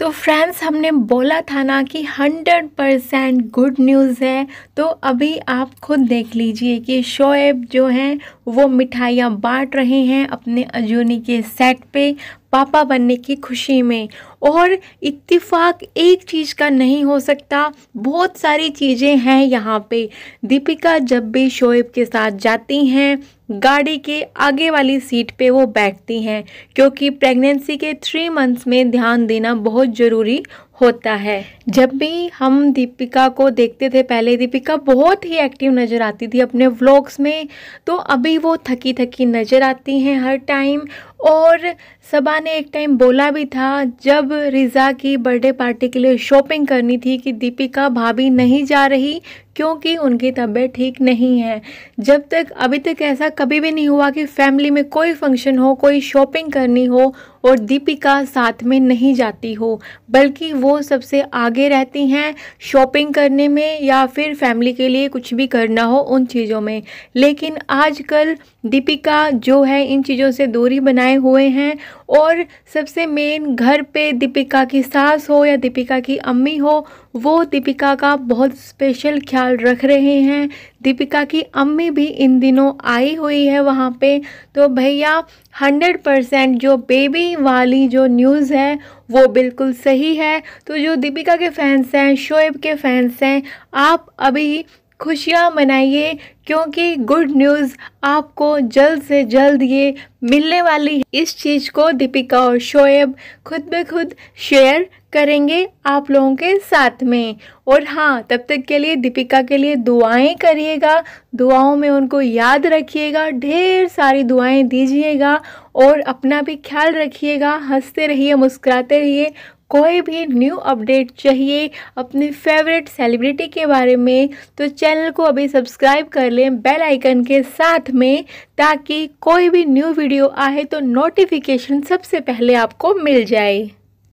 तो फ्रेंड्स हमने बोला था ना कि 100 परसेंट गुड न्यूज़ है तो अभी आप खुद देख लीजिए कि शोएब जो हैं वो मिठाइयाँ बांट रहे हैं अपने अजूनी के सेट पे पापा बनने की खुशी में और इत्तिफाक एक चीज़ का नहीं हो सकता बहुत सारी चीज़ें हैं यहाँ पे दीपिका जब भी शोएब के साथ जाती हैं गाड़ी के आगे वाली सीट पे वो बैठती हैं क्योंकि प्रेगनेंसी के थ्री मंथ्स में ध्यान देना बहुत ज़रूरी होता है जब भी हम दीपिका को देखते थे पहले दीपिका बहुत ही एक्टिव नज़र आती थी अपने व्लॉग्स में तो अभी वो थकी थकी नज़र आती हैं हर टाइम और सबा ने एक टाइम बोला भी था जब रिज़ा की बर्थडे पार्टी के लिए शॉपिंग करनी थी कि दीपिका भाभी नहीं जा रही क्योंकि उनकी तबीयत ठीक नहीं है जब तक अभी तक ऐसा कभी भी नहीं हुआ कि फैमिली में कोई फंक्शन हो कोई शॉपिंग करनी हो और दीपिका साथ में नहीं जाती हो बल्कि वो वो सबसे आगे रहती हैं शॉपिंग करने में या फिर फैमिली के लिए कुछ भी करना हो उन चीज़ों में लेकिन आजकल दीपिका जो है इन चीज़ों से दूरी बनाए हुए हैं और सबसे मेन घर पे दीपिका की सास हो या दीपिका की अम्मी हो वो दीपिका का बहुत स्पेशल ख्याल रख रहे हैं दीपिका की अम्मी भी इन दिनों आई हुई है वहाँ पे तो भैया हंड्रेड परसेंट जो बेबी वाली जो न्यूज़ है वो बिल्कुल सही है तो जो दीपिका के फैंस हैं शोएब के फैंस हैं आप अभी खुशियाँ मनाइए क्योंकि गुड न्यूज़ आपको जल्द से जल्द ये मिलने वाली इस चीज़ को दीपिका और शोएब खुद ब खुद शेयर करेंगे आप लोगों के साथ में और हाँ तब तक के लिए दीपिका के लिए दुआएं करिएगा दुआओं में उनको याद रखिएगा ढेर सारी दुआएं दीजिएगा और अपना भी ख्याल रखिएगा हंसते रहिए मुस्कुराते रहिए कोई भी न्यू अपडेट चाहिए अपने फेवरेट सेलिब्रिटी के बारे में तो चैनल को अभी सब्सक्राइब कर लें बेल आइकन के साथ में ताकि कोई भी न्यू वीडियो आए तो नोटिफिकेशन सबसे पहले आपको मिल जाए